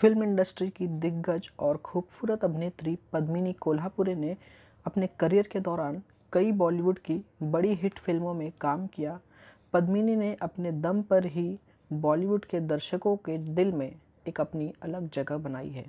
film industry की दिग्गज और खूबसूरत अभिनेत्री पद्मिनी कोल्हापुरे ने अपने करियर के दौरान कई बॉलीवुड की बड़ी हिट फिल्मों में काम किया पद्मिनी ने अपने दम पर ही बॉलीवुड के दर्शकों के दिल में एक अपनी अलग जगह बनाई है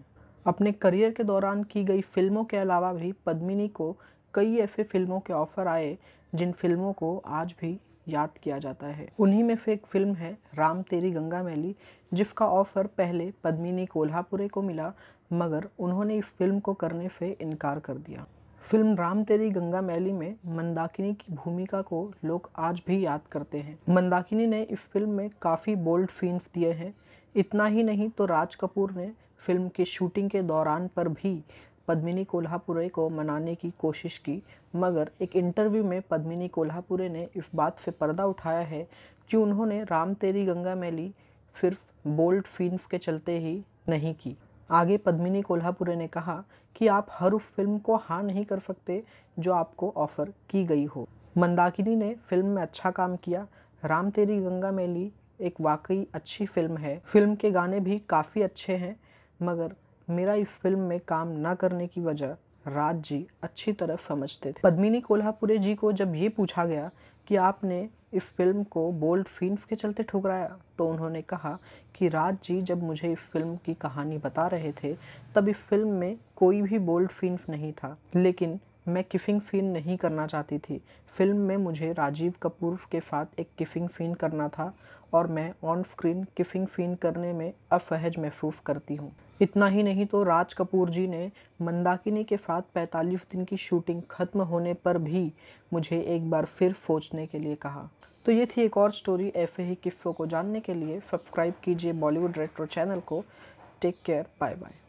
अपने करियर के दौरान की गई फिल्मों के अलावा भी पद्मिनी को कई ऐसे फिल्मों के ऑफ़र आए जिन फिल्मों को आज भी याद किया जाता है उन्हीं में से एक फिल्म है राम तेरी गंगा मैली जिसका ऑफर पहले पद्मिनी कोल्हापुरे को मिला मगर उन्होंने इस फिल्म को करने से इनकार कर दिया फिल्म राम तेरी गंगा मैली में मंदाकिनी की भूमिका को लोग आज भी याद करते हैं मंदाकिनी ने इस फिल्म में काफ़ी बोल्ड सीन्स दिए हैं इतना ही नहीं तो राज कपूर ने फिल्म की शूटिंग के दौरान पर भी पद्मिनी कोल्हापुरे को मनाने की कोशिश की मगर एक इंटरव्यू में पद्मिनी कोल्हापुरे ने इस बात से पर्दा उठाया है कि उन्होंने राम तेरी गंगा मैली सिर्फ बोल्ड फिल्म के चलते ही नहीं की आगे पद्मिनी कोल्हापुरे ने कहा कि आप हर उस फिल्म को हाँ नहीं कर सकते जो आपको ऑफ़र की गई हो मंदाकिनी ने फिल्म में अच्छा काम किया राम तेरी गंगा मैली एक वाकई अच्छी फिल्म है फिल्म के गाने भी काफ़ी अच्छे हैं मगर मेरा इस फिल्म में काम ना करने की वजह राज जी अच्छी तरह समझते थे पद्मिनी कोल्हापुरे जी को जब ये पूछा गया कि आपने इस फिल्म को बोल्ड फीन्स के चलते ठुकराया तो उन्होंने कहा कि राज जी जब मुझे इस फिल्म की कहानी बता रहे थे तब इस फिल्म में कोई भी बोल्ड फीन्स नहीं था लेकिन मैं किफिंग फिन नहीं करना चाहती थी फिल्म में मुझे राजीव कपूर के साथ एक किफिंग फिन करना था और मैं ऑन स्क्रीन किफिंग फिन करने में असहज महसूस करती हूँ इतना ही नहीं तो राज कपूर जी ने मंदाकिनी के साथ 45 दिन की शूटिंग खत्म होने पर भी मुझे एक बार फिर सोचने के लिए कहा तो ये थी एक और स्टोरी ऐसे ही किस्सों को जानने के लिए सब्सक्राइब कीजिए बॉलीवुड रेट्रो चैनल को टेक केयर बाय बाय